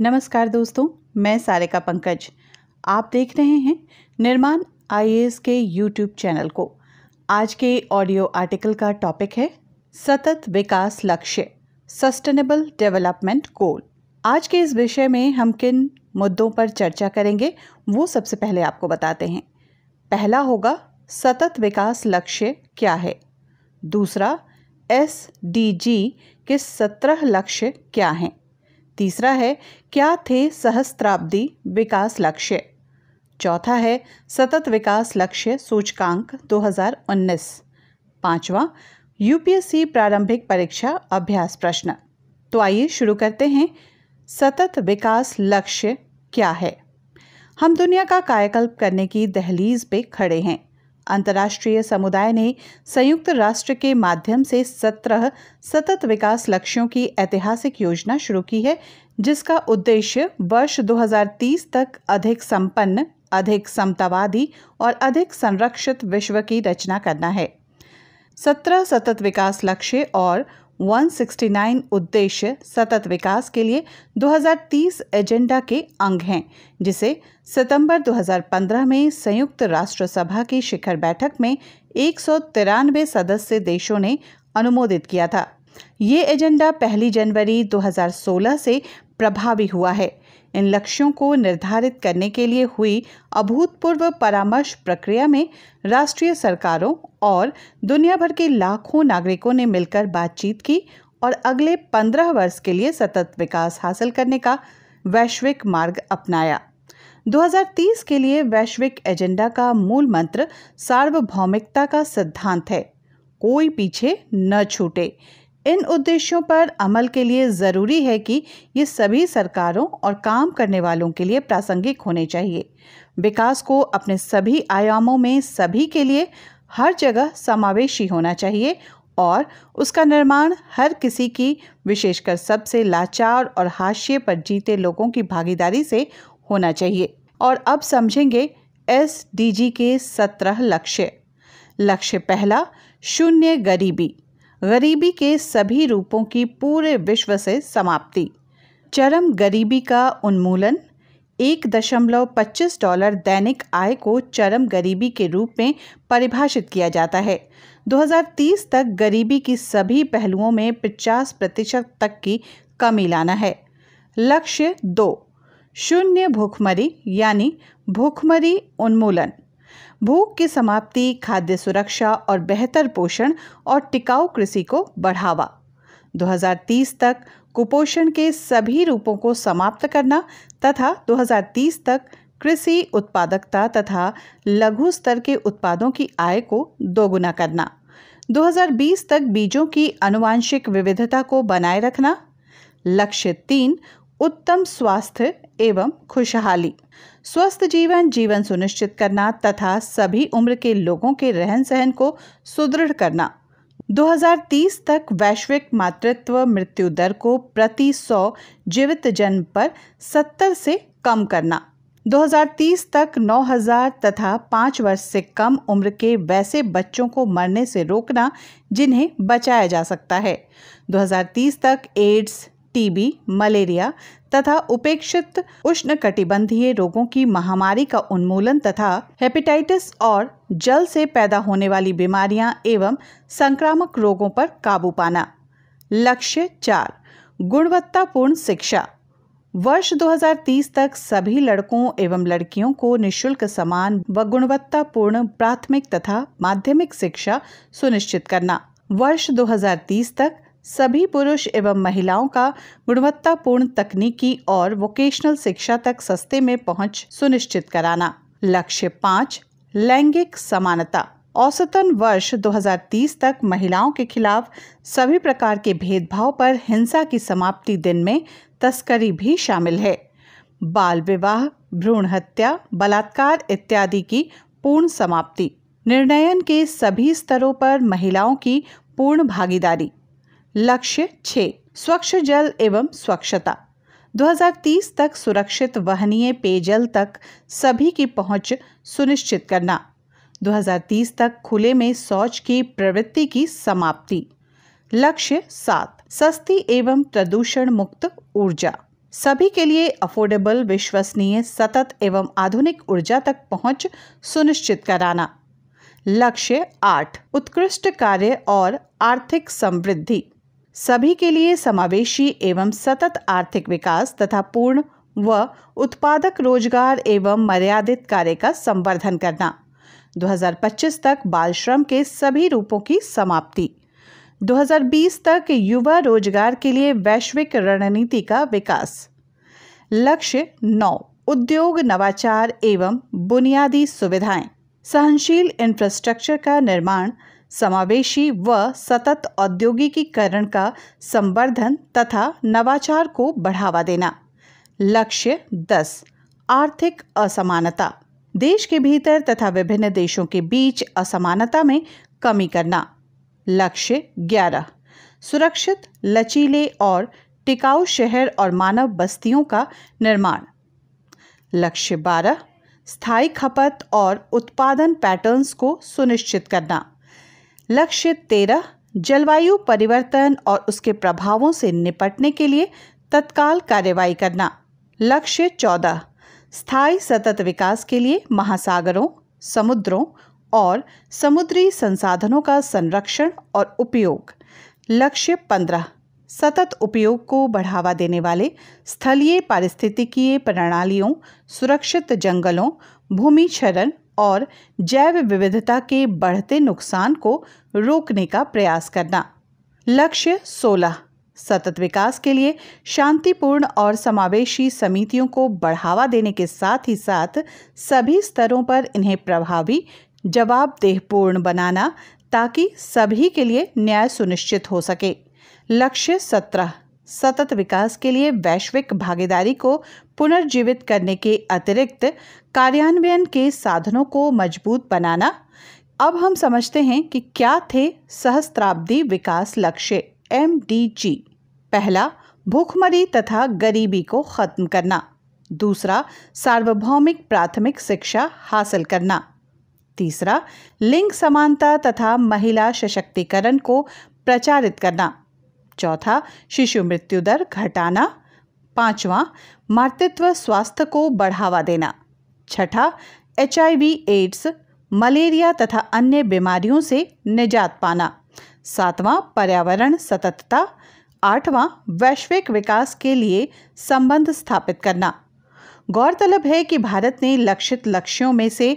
नमस्कार दोस्तों मैं सारिका पंकज आप देख रहे हैं निर्माण आई के यूट्यूब चैनल को आज के ऑडियो आर्टिकल का टॉपिक है सतत विकास लक्ष्य सस्टेनेबल डेवलपमेंट गोल आज के इस विषय में हम किन मुद्दों पर चर्चा करेंगे वो सबसे पहले आपको बताते हैं पहला होगा सतत विकास लक्ष्य क्या है दूसरा एस के सत्रह लक्ष्य क्या हैं तीसरा है क्या थे सहस्त्राब्दी विकास लक्ष्य चौथा है सतत विकास लक्ष्य सूचकांक 2019 पांचवा यूपीएससी प्रारंभिक परीक्षा अभ्यास प्रश्न तो आइए शुरू करते हैं सतत विकास लक्ष्य क्या है हम दुनिया का कायाकल्प करने की दहलीज पे खड़े हैं अंतर्राष्ट्रीय समुदाय ने संयुक्त राष्ट्र के माध्यम से सत्रह सतत विकास लक्ष्यों की ऐतिहासिक योजना शुरू की है जिसका उद्देश्य वर्ष 2030 तक अधिक संपन्न अधिक समतावादी और अधिक संरक्षित विश्व की रचना करना है सत्रह सतत विकास लक्ष्य और 169 उद्देश्य सतत विकास के लिए 2030 एजेंडा के अंग हैं जिसे सितंबर 2015 में संयुक्त राष्ट्र सभा की शिखर बैठक में एक सदस्य देशों ने अनुमोदित किया था ये एजेंडा पहली जनवरी 2016 से प्रभावी हुआ है इन लक्ष्यों को निर्धारित करने के लिए हुई अभूतपूर्व परामर्श प्रक्रिया में राष्ट्रीय सरकारों और दुनिया भर के लाखों नागरिकों ने मिलकर बातचीत की और अगले पंद्रह वर्ष के लिए सतत विकास हासिल करने का वैश्विक मार्ग अपनाया 2030 के लिए वैश्विक एजेंडा का मूल मंत्र सार्वभौमिकता का सिद्धांत है कोई पीछे न छूटे इन उद्देश्यों पर अमल के लिए ज़रूरी है कि ये सभी सरकारों और काम करने वालों के लिए प्रासंगिक होने चाहिए विकास को अपने सभी आयामों में सभी के लिए हर जगह समावेशी होना चाहिए और उसका निर्माण हर किसी की विशेषकर सबसे लाचार और हाशिए पर जीते लोगों की भागीदारी से होना चाहिए और अब समझेंगे एस के सत्रह लक्ष्य लक्ष्य पहला शून्य गरीबी गरीबी के सभी रूपों की पूरे विश्व से समाप्ति चरम गरीबी का उन्मूलन एक दशमलव पच्चीस डॉलर दैनिक आय को चरम गरीबी के रूप में परिभाषित किया जाता है 2030 तक गरीबी की सभी पहलुओं में 50 प्रतिशत तक की कमी लाना है लक्ष्य दो शून्य भूखमरी यानी भूखमरी उन्मूलन भूख की समाप्ति खाद्य सुरक्षा और बेहतर पोषण और टिकाऊ कृषि को बढ़ावा 2030 तक कुपोषण के सभी रूपों को समाप्त करना तथा 2030 तक कृषि उत्पादकता तथा लघु स्तर के उत्पादों की आय को दोगुना करना 2020 तक बीजों की अनुवांशिक विविधता को बनाए रखना लक्ष्य तीन उत्तम स्वास्थ्य एवं खुशहाली स्वस्थ जीवन जीवन सुनिश्चित करना तथा सभी उम्र के लोगों के रहन सहन को सुदृढ़ करना 2030 तक वैश्विक मातृत्व मृत्यु दर को प्रति 100 जीवित जन्म पर 70 से कम करना 2030 तक 9000 तथा 5 वर्ष से कम उम्र के वैसे बच्चों को मरने से रोकना जिन्हें बचाया जा सकता है 2030 तक एड्स टीबी मलेरिया तथा उपेक्षित उष्ण कटिबंधीय रोगों की महामारी का उन्मूलन तथा हेपेटाइटिस और जल से पैदा होने वाली बीमारियां एवं संक्रामक रोगों पर काबू पाना लक्ष्य चार गुणवत्तापूर्ण शिक्षा वर्ष 2030 तक सभी लड़कों एवं लड़कियों को निशुल्क समान व गुणवत्तापूर्ण प्राथमिक तथा माध्यमिक शिक्षा सुनिश्चित करना वर्ष 2030 तक सभी पुरुष एवं महिलाओं का गुणवत्तापूर्ण तकनीकी और वोकेशनल शिक्षा तक सस्ते में पहुंच सुनिश्चित कराना लक्ष्य पाँच लैंगिक समानता औसतन वर्ष 2030 तक महिलाओं के खिलाफ सभी प्रकार के भेदभाव पर हिंसा की समाप्ति दिन में तस्करी भी शामिल है बाल विवाह भ्रूण हत्या बलात्कार इत्यादि की पूर्ण समाप्ति निर्णयन के सभी स्तरों पर महिलाओं की पूर्ण भागीदारी लक्ष्य छः स्वच्छ जल एवं स्वच्छता 2030 तक सुरक्षित वहनीय पेयजल तक सभी की पहुंच सुनिश्चित करना 2030 तक खुले में शौच की प्रवृत्ति की समाप्ति लक्ष्य सात सस्ती एवं प्रदूषण मुक्त ऊर्जा सभी के लिए अफोर्डेबल विश्वसनीय सतत एवं आधुनिक ऊर्जा तक पहुंच सुनिश्चित कराना लक्ष्य आठ उत्कृष्ट कार्य और आर्थिक समृद्धि सभी के लिए समावेशी एवं सतत आर्थिक विकास तथा पूर्ण व उत्पादक रोजगार एवं मर्यादित कार्य का संवर्धन करना 2025 तक बाल श्रम के सभी रूपों की समाप्ति 2020 तक युवा रोजगार के लिए वैश्विक रणनीति का विकास लक्ष्य नौ उद्योग नवाचार एवं बुनियादी सुविधाएं सहनशील इंफ्रास्ट्रक्चर का निर्माण समावेशी व सतत औद्योगिकीकरण का संवर्धन तथा नवाचार को बढ़ावा देना लक्ष्य दस आर्थिक असमानता देश के भीतर तथा विभिन्न देशों के बीच असमानता में कमी करना लक्ष्य ग्यारह सुरक्षित लचीले और टिकाऊ शहर और मानव बस्तियों का निर्माण लक्ष्य बारह स्थायी खपत और उत्पादन पैटर्न्स को सुनिश्चित करना लक्ष्य तेरह जलवायु परिवर्तन और उसके प्रभावों से निपटने के लिए तत्काल कार्रवाई करना लक्ष्य चौदह स्थायी सतत विकास के लिए महासागरों समुद्रों और समुद्री संसाधनों का संरक्षण और उपयोग लक्ष्य पंद्रह सतत उपयोग को बढ़ावा देने वाले स्थलीय पारिस्थितिकीय प्रणालियों सुरक्षित जंगलों भूमि क्षरण और जैव विविधता के बढ़ते नुकसान को रोकने का प्रयास करना लक्ष्य 16 सतत विकास के लिए शांतिपूर्ण और समावेशी समितियों को बढ़ावा देने के साथ ही साथ सभी स्तरों पर इन्हें प्रभावी जवाबदेहपूर्ण बनाना ताकि सभी के लिए न्याय सुनिश्चित हो सके लक्ष्य सत्रह सतत विकास के लिए वैश्विक भागीदारी को पुनर्जीवित करने के अतिरिक्त कार्यान्वयन के साधनों को मजबूत बनाना अब हम समझते हैं कि क्या थे सहस्त्राब्दी विकास लक्ष्य एम पहला भूखमरी तथा गरीबी को खत्म करना दूसरा सार्वभौमिक प्राथमिक शिक्षा हासिल करना तीसरा लिंग समानता तथा महिला सशक्तिकरण को प्रचारित करना चौथा शिशु मृत्यु दर घटाना पांचवा मातृत्व स्वास्थ्य को बढ़ावा देना छठा एच एड्स मलेरिया तथा अन्य बीमारियों से निजात पाना सातवां पर्यावरण सततता आठवां वैश्विक विकास के लिए संबंध स्थापित करना गौरतलब है कि भारत ने लक्षित लक्ष्यों में से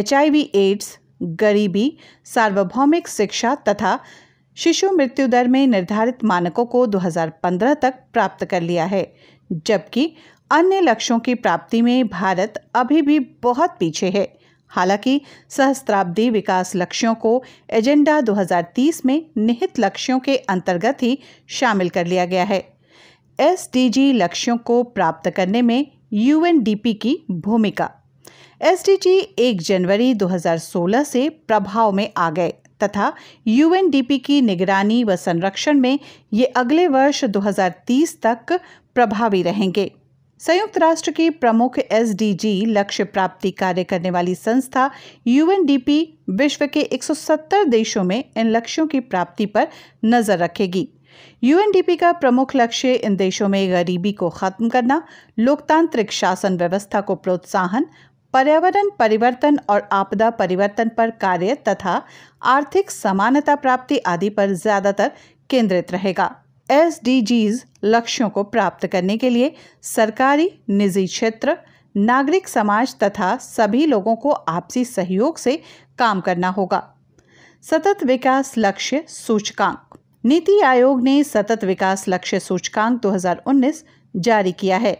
एच एड्स गरीबी सार्वभौमिक शिक्षा तथा शिशु मृत्यु दर में निर्धारित मानकों को 2015 तक प्राप्त कर लिया है जबकि अन्य लक्ष्यों की प्राप्ति में भारत अभी भी बहुत पीछे है हालांकि सहस्त्राब्दी विकास लक्ष्यों को एजेंडा 2030 में निहित लक्ष्यों के अंतर्गत ही शामिल कर लिया गया है एस लक्ष्यों को प्राप्त करने में यूएनडीपी की भूमिका एस एक जनवरी 2016 से प्रभाव में आ गए तथा यूएनडीपी की निगरानी व संरक्षण में ये अगले वर्ष 2030 तक प्रभावी रहेंगे संयुक्त राष्ट्र की प्रमुख एसडीजी लक्ष्य प्राप्ति कार्य करने वाली संस्था यूएनडीपी विश्व के 170 देशों में इन लक्ष्यों की प्राप्ति पर नजर रखेगी यूएनडीपी का प्रमुख लक्ष्य इन देशों में गरीबी को खत्म करना लोकतांत्रिक शासन व्यवस्था को प्रोत्साहन पर्यावरण परिवर्तन और आपदा परिवर्तन पर कार्य तथा आर्थिक समानता प्राप्ति आदि पर ज़्यादातर केंद्रित रहेगा एस लक्ष्यों को प्राप्त करने के लिए सरकारी निजी क्षेत्र नागरिक समाज तथा सभी लोगों को आपसी सहयोग से काम करना होगा सतत विकास लक्ष्य सूचकांक नीति आयोग ने सतत विकास लक्ष्य सूचकांक 2019 जारी किया है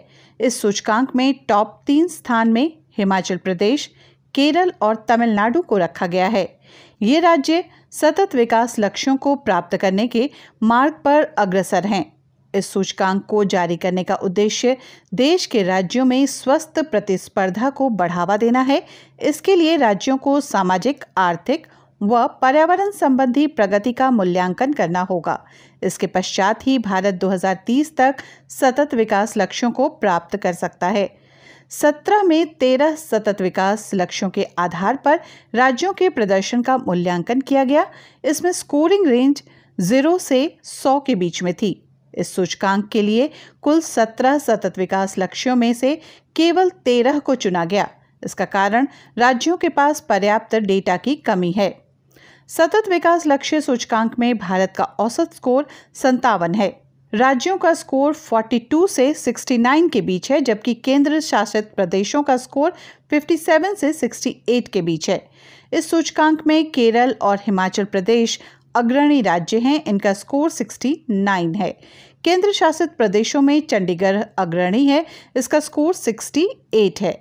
इस सूचकांक में टॉप तीन स्थान में हिमाचल प्रदेश केरल और तमिलनाडु को रखा गया है ये राज्य सतत विकास लक्ष्यों को प्राप्त करने के मार्ग पर अग्रसर हैं इस सूचकांक को जारी करने का उद्देश्य देश के राज्यों में स्वस्थ प्रतिस्पर्धा को बढ़ावा देना है इसके लिए राज्यों को सामाजिक आर्थिक व पर्यावरण संबंधी प्रगति का मूल्यांकन करना होगा इसके पश्चात ही भारत 2030 तक सतत विकास लक्ष्यों को प्राप्त कर सकता है सत्रह में तेरह सतत विकास लक्ष्यों के आधार पर राज्यों के प्रदर्शन का मूल्यांकन किया गया इसमें स्कोरिंग रेंज जीरो से सौ के बीच में थी इस सूचकांक के लिए कुल सत्रह सतत विकास लक्ष्यों में से केवल तेरह को चुना गया इसका कारण राज्यों के पास पर्याप्त डेटा की कमी है सतत विकास लक्ष्य सूचकांक में भारत का औसत स्कोर संतावन है राज्यों का स्कोर 42 से 69 के बीच है जबकि केंद्र शासित प्रदेशों का स्कोर 57 से 68 के बीच है इस सूचकांक में केरल और हिमाचल प्रदेश अग्रणी राज्य हैं इनका स्कोर 69 है केंद्र शासित प्रदेशों में चंडीगढ़ अग्रणी है इसका स्कोर 68 है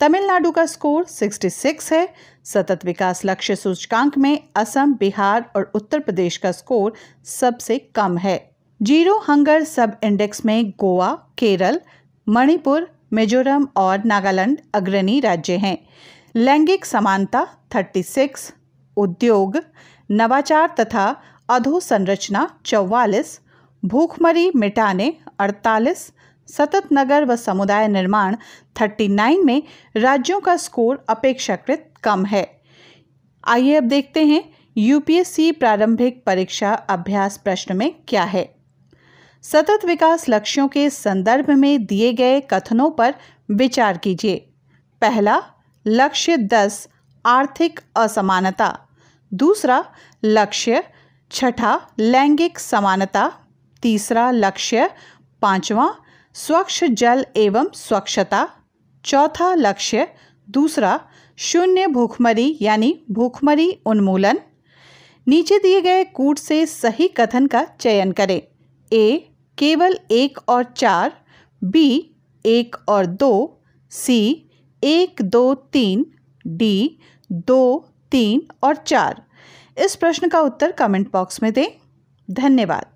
तमिलनाडु का स्कोर 66 है सतत विकास लक्ष्य सूचकांक में असम बिहार और उत्तर प्रदेश का स्कोर सबसे कम है जीरो हंगर सब इंडेक्स में गोवा केरल मणिपुर मिजोरम और नागालैंड अग्रणी राज्य हैं लैंगिक समानता 36, उद्योग नवाचार तथा अधोसंरचना चौवालीस भूखमरी मिटाने 48, सतत नगर व समुदाय निर्माण 39 में राज्यों का स्कोर अपेक्षाकृत कम है आइए अब देखते हैं यूपीएससी प्रारंभिक परीक्षा अभ्यास प्रश्न में क्या है सतत विकास लक्ष्यों के संदर्भ में दिए गए कथनों पर विचार कीजिए पहला लक्ष्य दस आर्थिक असमानता दूसरा लक्ष्य छठा लैंगिक समानता तीसरा लक्ष्य पांचवा स्वच्छ जल एवं स्वच्छता चौथा लक्ष्य दूसरा शून्य भूखमरी यानी भूखमरी उन्मूलन नीचे दिए गए कूट से सही कथन का चयन करें ए केवल एक और चार बी एक और दो सी एक दो तीन डी दो तीन और चार इस प्रश्न का उत्तर कमेंट बॉक्स में दें धन्यवाद